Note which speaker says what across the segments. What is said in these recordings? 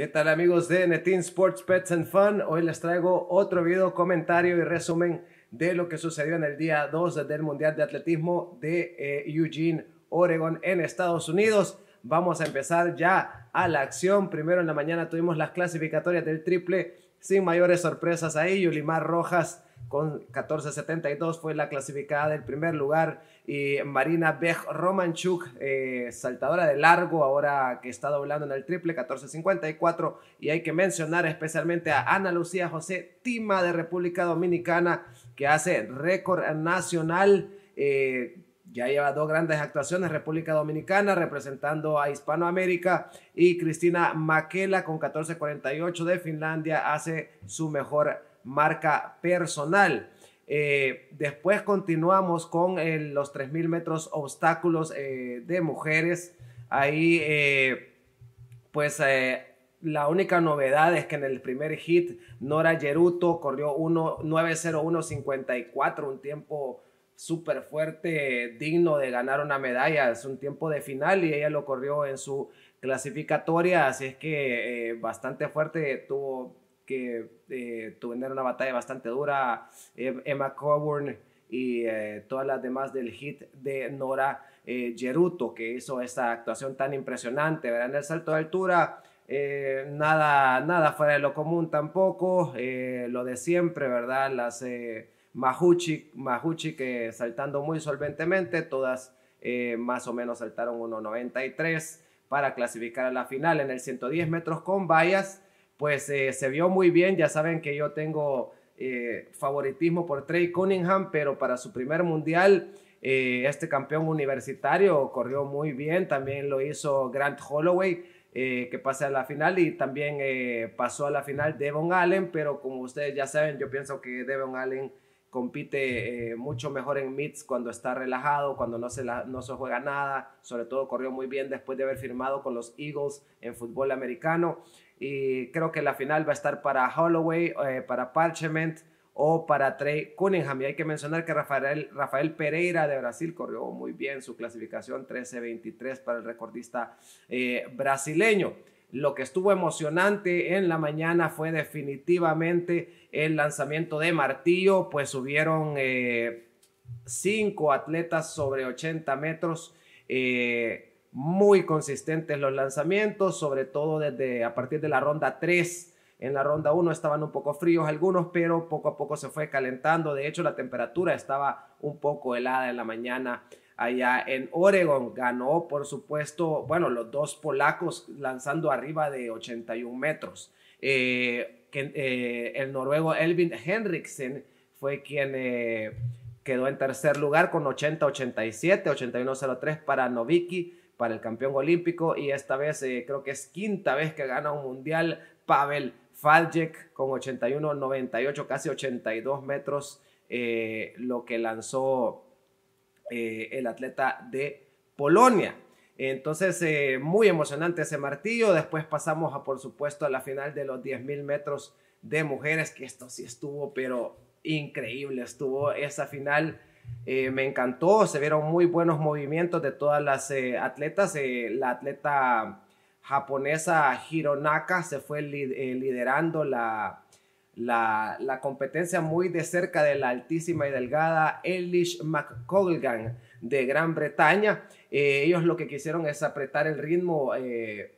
Speaker 1: ¿Qué tal amigos de Netin Sports Pets and Fun? Hoy les traigo otro video comentario y resumen de lo que sucedió en el día 2 del Mundial de Atletismo de eh, Eugene, Oregon, en Estados Unidos. Vamos a empezar ya a la acción. Primero en la mañana tuvimos las clasificatorias del triple sin mayores sorpresas ahí, Yulimar Rojas con 14.72 fue la clasificada del primer lugar y Marina Bej Romanchuk, eh, saltadora de largo, ahora que está doblando en el triple, 14.54 y hay que mencionar especialmente a Ana Lucía José Tima de República Dominicana que hace récord nacional. Eh, ya lleva dos grandes actuaciones, República Dominicana representando a Hispanoamérica y Cristina Maquela con 14.48 de Finlandia hace su mejor marca personal. Eh, después continuamos con eh, los 3.000 metros obstáculos eh, de mujeres. Ahí, pues la única novedad es que en el primer hit Nora Geruto corrió 1.901.54, un tiempo súper fuerte, digno de ganar una medalla. Es un tiempo de final y ella lo corrió en su clasificatoria, así es que eh, bastante fuerte, tuvo que eh, tener una batalla bastante dura. Eh, Emma Coburn y todas las demás del hit de Nora Geruto, que hizo esta actuación tan impresionante, ¿verdad? En el salto de altura. nada, nada fuera de lo común tampoco, lo de siempre, ¿verdad? Las, Mahuchi, Mahuchi que saltando muy solventemente, todas eh, más o menos saltaron 1.93 para clasificar a la final en el 110 metros con Bayas pues eh, se vio muy bien, ya saben que yo tengo eh, favoritismo por Trey Cunningham, pero para su primer mundial este campeón universitario corrió muy bien, también lo hizo Grant Holloway, que pase a la final y también pasó a la final Devon Allen, pero como ustedes ya saben, yo pienso que Devon Allen compite eh, mucho mejor en mits cuando está relajado, cuando no se, la, no se juega nada, sobre todo corrió muy bien después de haber firmado con los Eagles en fútbol americano y creo que la final va a estar para Holloway, eh, para Parchment o para Trey Cunningham y hay que mencionar que Rafael, Rafael Pereira de Brasil corrió muy bien su clasificación 13-23 para el recordista eh, brasileño. Lo que estuvo emocionante en la mañana fue definitivamente el lanzamiento de martillo, pues subieron eh, cinco atletas sobre 80 metros. Eh, muy consistentes los lanzamientos, sobre todo desde a partir de la ronda 3. En la ronda 1 estaban un poco fríos algunos, pero poco a poco se fue calentando. De hecho, la temperatura estaba un poco helada en la mañana allá en Oregon. Ganó, por supuesto, bueno, los dos polacos lanzando arriba de 81 metros. Eh, eh, el noruego Elvin Henriksen fue quien eh, quedó en tercer lugar con 80-87, 81-03 para Noviki, para el campeón olímpico. Y esta vez creo que es quinta vez que gana un mundial Pavel Faljek con 81-98, casi 82 metros, lo que lanzó eh, el atleta de Polonia. Entonces, eh, muy emocionante ese martillo. Después pasamos a, por supuesto, a la final de los 10.000 metros de mujeres, que esto sí estuvo, pero increíble estuvo esa final. Eh, me encantó, se vieron muy buenos movimientos de todas las atletas. la atleta japonesa Hironaka se fue liderando la, la, la, competencia muy de cerca de la altísima y delgada Elish McColgan de Gran Bretaña. Eh, ellos lo que quisieron es apretar el ritmo eh,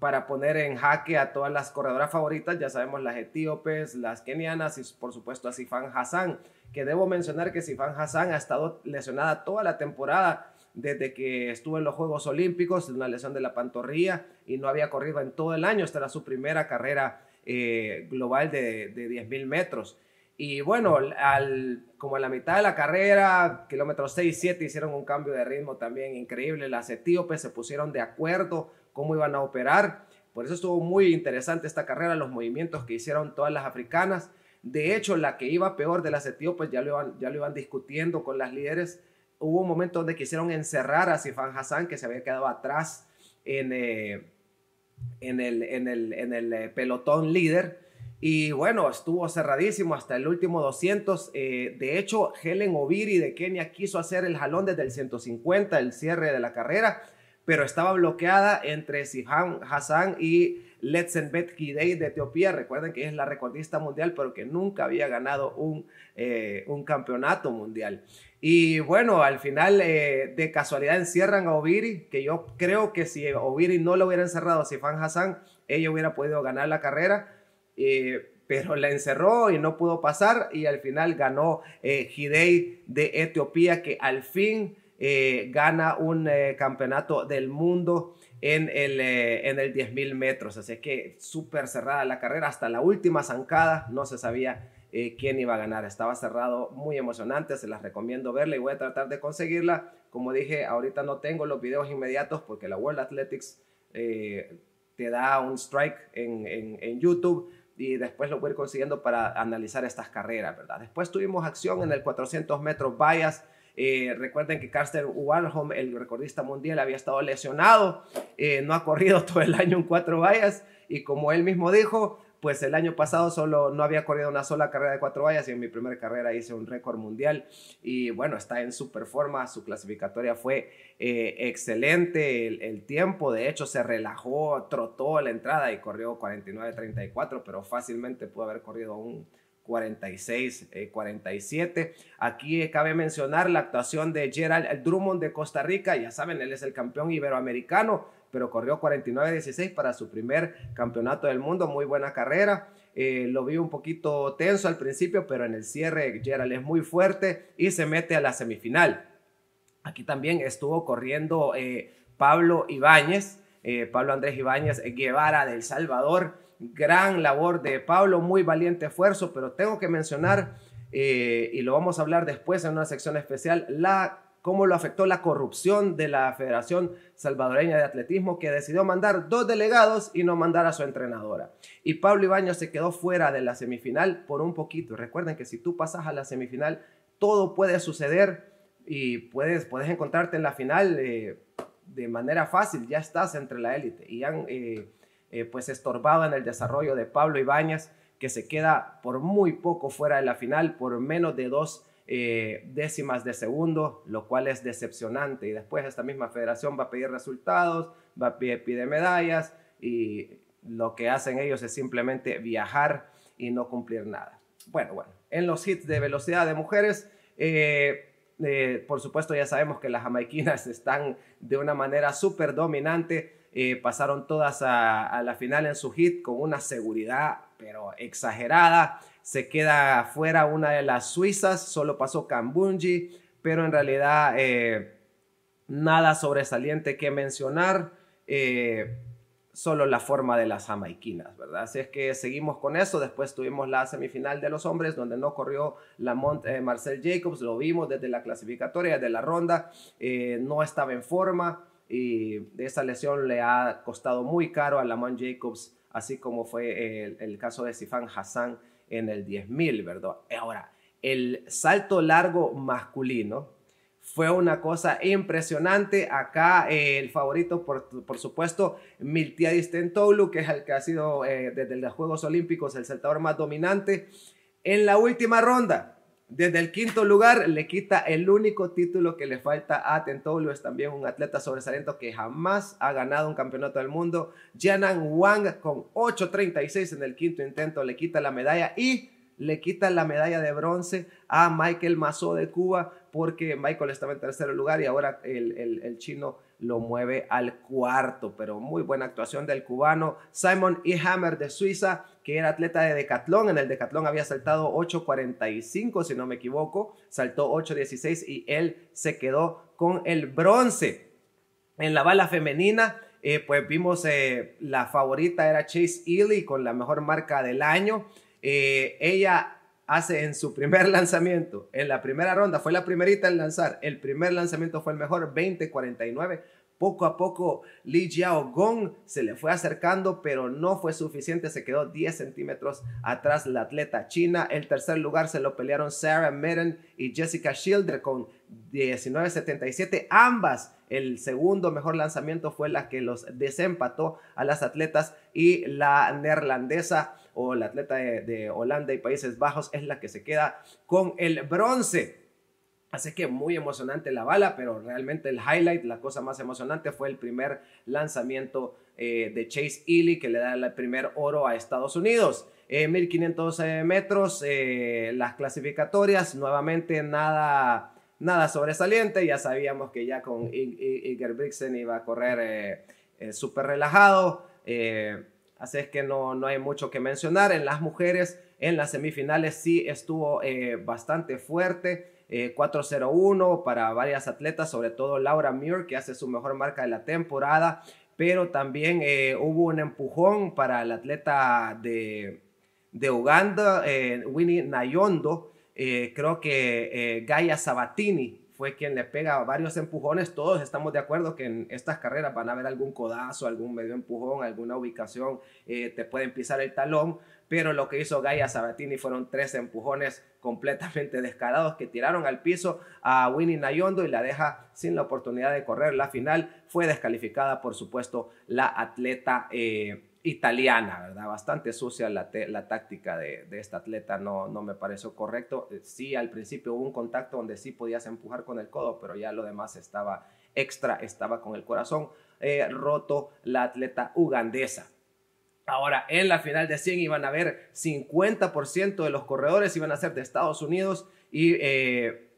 Speaker 1: para poner en jaque a todas las corredoras favoritas, ya sabemos las etíopes, las kenianas y por supuesto a Sifan Hassan, que debo mencionar que Sifan Hassan ha estado lesionada toda la temporada desde que estuvo en los Juegos Olímpicos, una lesión de la pantorrilla y no había corrido en todo el año, esta era su primera carrera eh, global de, de 10.000 metros. Y bueno, al, como a la mitad de la carrera, kilómetros 6 y 7, hicieron un cambio de ritmo también increíble. Las etíopes se pusieron de acuerdo cómo iban a operar. Por eso estuvo muy interesante esta carrera, los movimientos que hicieron todas las africanas. De hecho, la que iba peor de las etíopes, ya lo iban, ya lo iban discutiendo con las líderes. Hubo un momento donde quisieron encerrar a Sifan Hassan, que se había quedado atrás en... Eh, en el, el, en el eh, pelotón líder. Y bueno, estuvo cerradísimo hasta el último 200. Eh, de hecho, Helen Obiri de Kenia quiso hacer el jalón desde el 150, el cierre de la carrera, pero estaba bloqueada entre Sihan Hassan y Letzenbet Kidei de Etiopía. Recuerden que es la recordista mundial, pero que nunca había ganado un, eh, un campeonato mundial. Y bueno, al final eh, de casualidad encierran a Oviri, que yo creo que si Oviri no lo hubiera encerrado a Sifan Hassan, ella hubiera podido ganar la carrera, eh, pero la encerró y no pudo pasar y al final ganó eh, Hidei de Etiopía, que al fin gana un campeonato del mundo en el, en el 10.000 metros. Así que súper cerrada la carrera, hasta la última zancada no se sabía eh, quién iba a ganar. Estaba cerrado, muy emocionante, se las recomiendo verla y voy a tratar de conseguirla. Como dije, ahorita no tengo los videos inmediatos porque la World Athletics eh, te da un strike en, en, YouTube y después lo voy a ir consiguiendo para analizar estas carreras, ¿verdad? Después tuvimos acción en el 400 metros vallas. Eh, recuerden que Carsten Warholm, el recordista mundial, había estado lesionado, no ha corrido todo el año en cuatro vallas y como él mismo dijo, pues el año pasado solo no había corrido una sola carrera de cuatro vallas y en mi primera carrera hice un récord mundial y bueno, está en super forma, su clasificatoria fue eh, excelente, el, tiempo de hecho se relajó, trotó la entrada y corrió 49-34, pero fácilmente pudo haber corrido un 46, 47. Eh, Aquí cabe mencionar la actuación de Gerald Drummond de Costa Rica, ya saben, él es el campeón iberoamericano pero corrió 49-16 para su primer campeonato del mundo. Muy buena carrera. Eh, lo vi un poquito tenso al principio, pero en el cierre Gerald es muy fuerte y se mete a la semifinal. Aquí también estuvo corriendo eh, Pablo Ibáñez, eh, Pablo Andrés Ibáñez Guevara del Salvador. Gran labor de Pablo, muy valiente esfuerzo, pero tengo que mencionar, y lo vamos a hablar después en una sección especial, la cómo lo afectó la corrupción de la Federación Salvadoreña de Atletismo, que decidió mandar dos delegados y no mandar a su entrenadora. Y Pablo Ibáñez se quedó fuera de la semifinal por un poquito. Recuerden que si tú pasas a la semifinal, todo puede suceder y puedes, puedes encontrarte en la final eh, de manera fácil, ya estás entre la élite. Y han eh, eh, pues estorbado en el desarrollo de Pablo Ibáñez, que se queda por muy poco fuera de la final, por menos de dos eh, décimas de segundo, lo cual es decepcionante. Y después esta misma federación va a pedir resultados, va a pedir, pide medallas y lo que hacen ellos es simplemente viajar y no cumplir nada. Bueno, bueno, en los hits de velocidad de mujeres, eh, eh, por supuesto ya sabemos que las jamaiquinas están de una manera súper dominante. pasaron todas a, a, la final en su hit con una seguridad pero exagerada se queda fuera una de las suizas, solo pasó Kambunji pero en realidad eh, nada sobresaliente que mencionar, eh, solo la forma de las jamaiquinas, ¿verdad? Así es que seguimos con eso, después tuvimos la semifinal de los hombres, donde no corrió Lamont eh, Marcel Jacobs, lo vimos desde la clasificatoria, desde la ronda, no estaba en forma y esa lesión le ha costado muy caro a Lamont Jacobs, así como fue el, el caso de Sifan Hassan en el 10.000, ¿verdad? Ahora, el salto largo masculino fue una cosa impresionante. Acá eh, el favorito, por, supuesto, Miltiadis Tentoglu, que es el que ha sido eh, desde los Juegos Olímpicos el saltador más dominante. En la última ronda, desde el quinto lugar le quita el único título que le falta a Tentolio. Es también un atleta sobresaliente que jamás ha ganado un campeonato del mundo. Jianan Wang con 8.36 en el quinto intento le quita la medalla y le quitan la medalla de bronce a Michael Mazó de Cuba porque Michael estaba en tercer lugar y ahora el, chino lo mueve al cuarto, pero muy buena actuación del cubano Simon E. Hammer de Suiza, que era atleta de decatlón. En el decatlón había saltado 8.45, si no me equivoco, saltó 8.16 y él se quedó con el bronce. En la bala femenina, eh, pues vimos eh, la favorita era Chase Ely con la mejor marca del año. Eh, ella hace en su primer lanzamiento, en la primera ronda, fue la primerita en lanzar, el primer lanzamiento fue el mejor, 20-49. Poco a poco Li Gong se le fue acercando, pero no fue suficiente, se quedó 10 centímetros atrás la atleta china. El tercer lugar se lo pelearon Sarah Meren y Jessica Schilder con 19-77 Ambas, el segundo mejor lanzamiento fue la que los desempató a las atletas y la neerlandesa o la atleta de, Holanda y Países Bajos es la que se queda con el bronce. Así que muy emocionante la bala, pero realmente el highlight, la cosa más emocionante fue el primer lanzamiento eh, de Chase Ely que le da el primer oro a Estados Unidos. Eh, 1500 eh, metros, eh, las clasificatorias, nuevamente nada, nada sobresaliente, ya sabíamos que ya con Iger Brixen iba a correr súper relajado así es que no, no hay mucho que mencionar. En las mujeres, en las semifinales sí estuvo eh, bastante fuerte. 4-0-1 eh, para varias atletas, sobre todo Laura Muir, que hace su mejor marca de la temporada, pero también eh, hubo un empujón para la atleta de, de Uganda, Winnie Nayondo, creo que Gaia Sabatini, fue quien le pega varios empujones. Todos estamos de acuerdo que en estas carreras van a haber algún codazo, algún medio empujón, alguna ubicación, eh, te pueden pisar el talón, pero lo que hizo Gaia Sabatini fueron tres empujones completamente descarados que tiraron al piso a Winnie Nayondo y la deja sin la oportunidad de correr la final. Fue descalificada, por supuesto, la atleta. Eh, italiana, ¿verdad? Bastante sucia la, táctica de, de, esta atleta, no, no me pareció correcto. Eh, sí, al principio hubo un contacto donde sí podías empujar con el codo, pero ya lo demás estaba extra, estaba con el corazón eh, roto la atleta ugandesa. Ahora, en la final de 100 iban a haber 50% de los corredores, iban a ser de Estados Unidos y eh,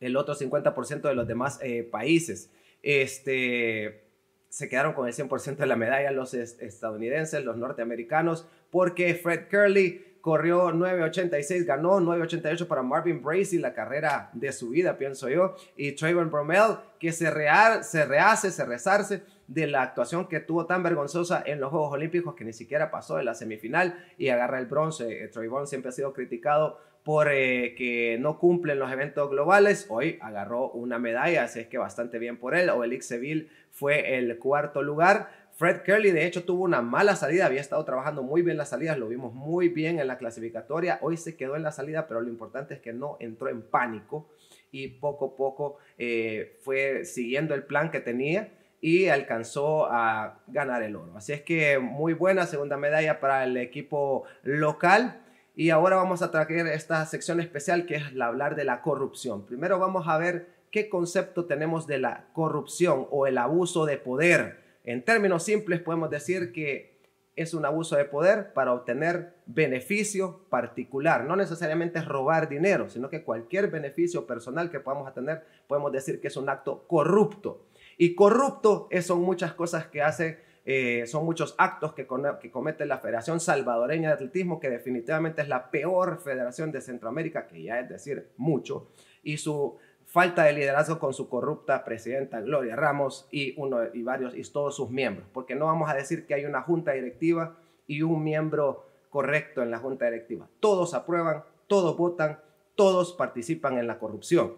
Speaker 1: el otro 50% de los demás países. Este, se quedaron con el 100% de la medalla los estadounidenses, los norteamericanos, porque Fred Curley corrió 9.86, ganó 9.88 para Marvin Bracy la carrera de su vida, pienso yo, y Trayvon Bromell, que se, real, se rehace, se rezarse de la actuación que tuvo tan vergonzosa en los Juegos Olímpicos que ni siquiera pasó de la semifinal y agarra el bronce. Eh, Trayvon siempre ha sido criticado por eh, que no cumplen los eventos globales. Hoy agarró una medalla, así es que bastante bien por él. o el Seville fue el cuarto lugar. Fred Curley, de hecho, tuvo una mala salida, había estado trabajando muy bien las salidas, lo vimos muy bien en la clasificatoria. Hoy se quedó en la salida, pero lo importante es que no entró en pánico y poco a poco eh, fue siguiendo el plan que tenía y alcanzó a ganar el oro. Así es que muy buena segunda medalla para el equipo local. Y ahora vamos a traer esta sección especial que es la hablar de la corrupción. Primero vamos a ver qué concepto tenemos de la corrupción o el abuso de poder. En términos simples podemos decir que es un abuso de poder para obtener beneficio particular. No necesariamente es robar dinero, sino que cualquier beneficio personal que podamos tener podemos decir que es un acto corrupto. Y corrupto eh, son muchas cosas que hace eh, son muchos actos que, que comete la Federación Salvadoreña de Atletismo, que definitivamente es la peor federación de Centroamérica, que ya es decir mucho, y su falta de liderazgo con su corrupta presidenta Gloria Ramos y, uno, y varios y todos sus miembros, porque no vamos a decir que hay una junta directiva y un miembro correcto en la junta directiva. Todos aprueban, todos votan, todos participan en la corrupción.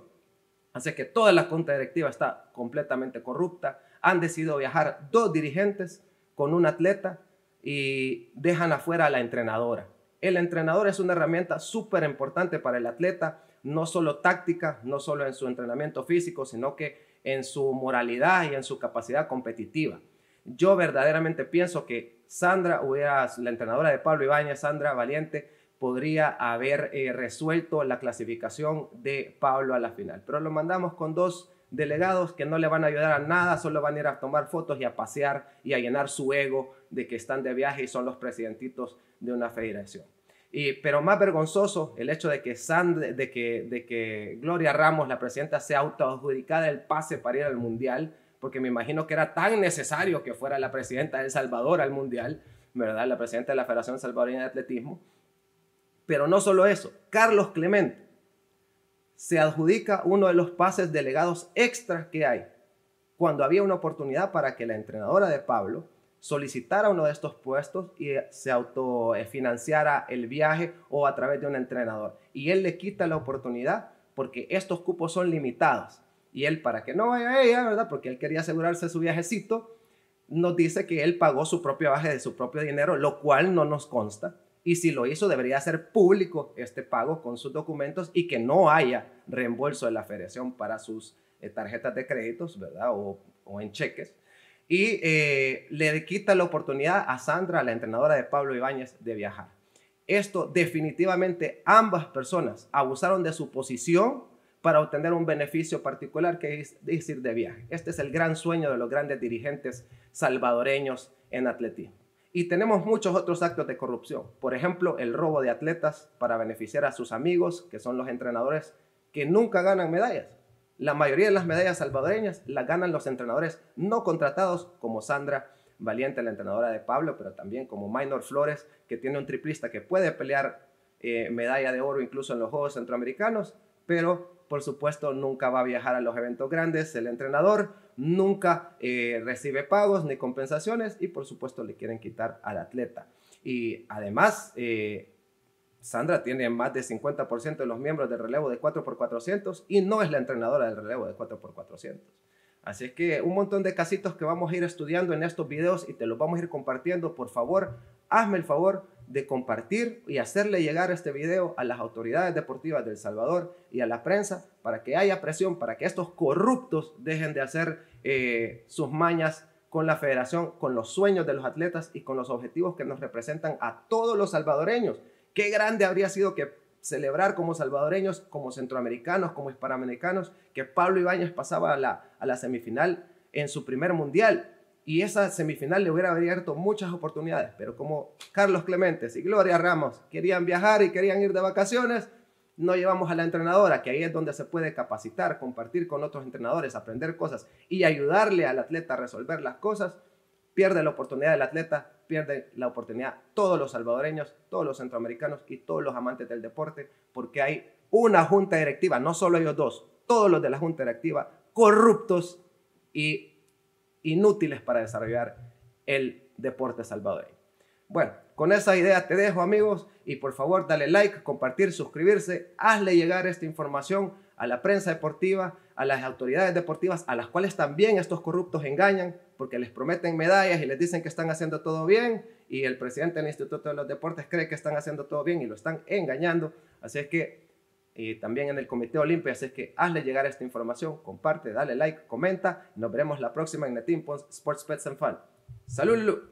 Speaker 1: Así que toda la junta directiva está completamente corrupta han decidido viajar dos dirigentes con un atleta y dejan afuera a la entrenadora. El entrenador es una herramienta súper importante para el atleta, no solo táctica, no solo en su entrenamiento físico, sino que en su moralidad y en su capacidad competitiva. Yo verdaderamente pienso que Sandra, la entrenadora de Pablo Ibáñez, Sandra Valiente, podría haber eh, resuelto la clasificación de Pablo a la final. Pero lo mandamos con dos delegados que no le van a ayudar a nada, solo van a ir a tomar fotos y a pasear y a llenar su ego de que están de viaje y son los presidentitos de una federación. Y, pero más vergonzoso el hecho de que, de, que, de que Gloria Ramos, la presidenta, sea autoadjudicada el pase para ir al Mundial, porque me imagino que era tan necesario que fuera la presidenta del Salvador al Mundial, ¿verdad? La presidenta de la Federación Salvadoreña de Atletismo. Pero no solo eso, Carlos Clemente, se adjudica uno de los pases delegados extras que hay, cuando había una oportunidad para que la entrenadora de Pablo solicitara uno de estos puestos y eh, se autofinanciara el viaje o a través de un entrenador. Y él le quita la oportunidad porque estos cupos son limitados. Y él, para que no vaya ella, ¿verdad? Porque él quería asegurarse su viajecito, nos dice que él pagó su propio viaje de su propio dinero, lo cual no nos consta y si lo hizo debería ser público este pago con sus documentos y que no haya reembolso de la federación para sus eh, tarjetas de créditos, ¿verdad? O, en cheques. Y eh, le quita la oportunidad a Sandra, la entrenadora de Pablo Ibáñez, de viajar. Esto definitivamente ambas personas abusaron de su posición para obtener un beneficio particular que es, decir ir de viaje. Este es el gran sueño de los grandes dirigentes salvadoreños en atletismo. Y tenemos muchos otros actos de corrupción, por ejemplo, el robo de atletas para beneficiar a sus amigos, que son los entrenadores, que nunca ganan medallas. La mayoría de las medallas salvadoreñas las ganan los entrenadores no contratados, como Sandra Valiente, la entrenadora de Pablo, pero también como Minor Flores, que tiene un triplista que puede pelear eh, medalla de oro incluso en los Juegos Centroamericanos, pero por supuesto, nunca va a viajar a los eventos grandes. El entrenador nunca eh, recibe pagos ni compensaciones y, por supuesto, le quieren quitar al atleta. Y además, eh, Sandra tiene más de 50% de los miembros del relevo de 4x400 y no es la entrenadora del relevo de 4x400. Así es que un montón de casitos que vamos a ir estudiando en estos videos y te los vamos a ir compartiendo. Por favor, hazme el favor, de compartir y hacerle llegar este video a las autoridades deportivas del Salvador y a la prensa para que haya presión, para que estos corruptos dejen de hacer eh, sus mañas con la federación, con los sueños de los atletas y con los objetivos que nos representan a todos los salvadoreños. Qué grande habría sido que celebrar como salvadoreños, como centroamericanos, como hispanoamericanos, que Pablo Ibáñez pasaba a la semifinal en su primer mundial y esa semifinal le hubiera abierto muchas oportunidades, pero como Carlos Clementes y Gloria Ramos querían viajar y querían ir de vacaciones, no llevamos a la entrenadora, que ahí es donde se puede capacitar, compartir con otros entrenadores, aprender cosas y ayudarle al atleta a resolver las cosas, pierde la oportunidad del atleta, pierde la oportunidad todos los salvadoreños, todos los centroamericanos y todos los amantes del deporte, porque hay una junta directiva, no solo ellos dos, todos los de la junta directiva, corruptos y inútiles para desarrollar el deporte salvadoreño. Bueno, con esa idea te dejo amigos y por favor dale like, compartir, suscribirse, hazle llegar esta información a la prensa deportiva, a las autoridades deportivas, a las cuales también estos corruptos engañan porque les prometen medallas y les dicen que están haciendo todo bien y el presidente del Instituto de los Deportes cree que están haciendo todo bien y lo están engañando. Así es que y también en el Comité Olimpia. Así que hazle llegar esta información, comparte, dale like, comenta. Nos veremos la próxima en Netimpo Sports Pets and Fun. ¡Salud,